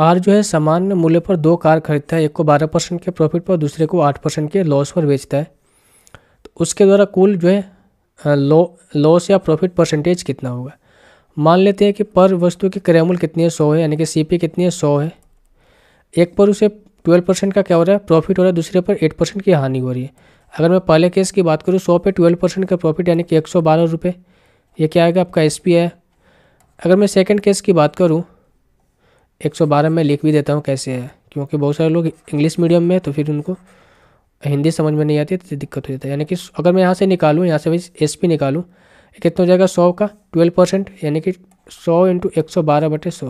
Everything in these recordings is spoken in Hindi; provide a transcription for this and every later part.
आर जो है सामान्य मूल्य पर दो कार खरीदता है एक को बारह परसेंट के प्रॉफिट पर दूसरे को आठ परसेंट के लॉस पर बेचता है तो उसके द्वारा कुल जो है लॉ लॉस या प्रॉफिट परसेंटेज कितना होगा मान लेते हैं कि पर वस्तु की क्रय कितनी है सौ है यानी कि सी कितनी है सौ है एक पर उसे ट्वेल्व परसेंट का क्या हो रहा है प्रॉफिट हो रहा है दूसरे पर एट परसेंट की हानि हो रही है अगर मैं पहले केस की बात करूँ सौ पे ट्वेल्व परसेंट का प्रॉफिट यानी कि एक सौ बारह रुपये ये क्या आएगा आपका एस है अगर मैं सेकेंड केस की बात करूँ 112 में लिख भी देता हूँ कैसे है क्योंकि बहुत सारे लोग इंग्लिश मीडियम में तो फिर उनको हिंदी समझ में नहीं आती तो दिक्कत हो जाती है यानी कि अगर मैं यहाँ से निकालूँ यहाँ से भाई एस पी निकालूँ कितना हो जाएगा सौ का ट्वेल्व परसेंट यानी कि सौ इंटू एक सौ बारह बटे सौ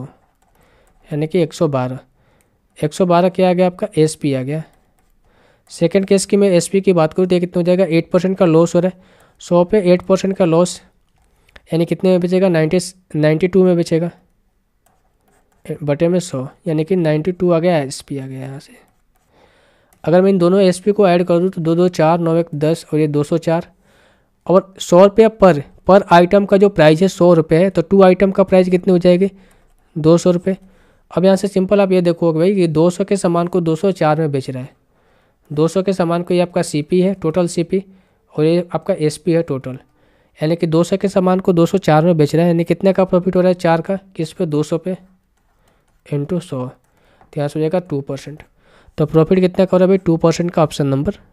यानी कि एक सौ बारह एक सौ बारह क्या आ गया आपका एस पी आ गया सेकेंड केस की मैं एस पी की बात करूँ तो कितना हो जाएगा एट परसेंट का लॉस हो रहा है सौ पे एट परसेंट का लॉस यानी कितने में बेचेगा नाइन्टी नाइन्टी टू में बेचेगा बटे में सौ यानी कि नाइन्टी टू आ गया एस पी आ गया यहाँ से अगर मैं इन दोनों एस पी को ऐड कर दूँ तो दो दो चार नौ एक दस और ये दो सौ चार और सौ रुपया पर पर आइटम का जो प्राइस है सौ रुपये है तो टू आइटम का प्राइस कितने हो जाएगी दो सौ रुपये अब यहाँ से सिंपल आप ये देखोगे भाई ये दो सौ के सामान को दो सौ चार में बेच रहा है दो सौ के सामान को ये आपका सी पी है टोटल सी पी और ये आपका एस पी है टोटल यानी कि दो सौ के सामान को दो सौ चार में बेच रहा है यानी कितने का प्रॉफिट हो रहा है चार का किस पे दो सौ पे इंटू सौ तो यहाँ से हो जाएगा टू परसेंट तो प्रॉफिट कितना करो है भाई टू परसेंट का ऑप्शन नंबर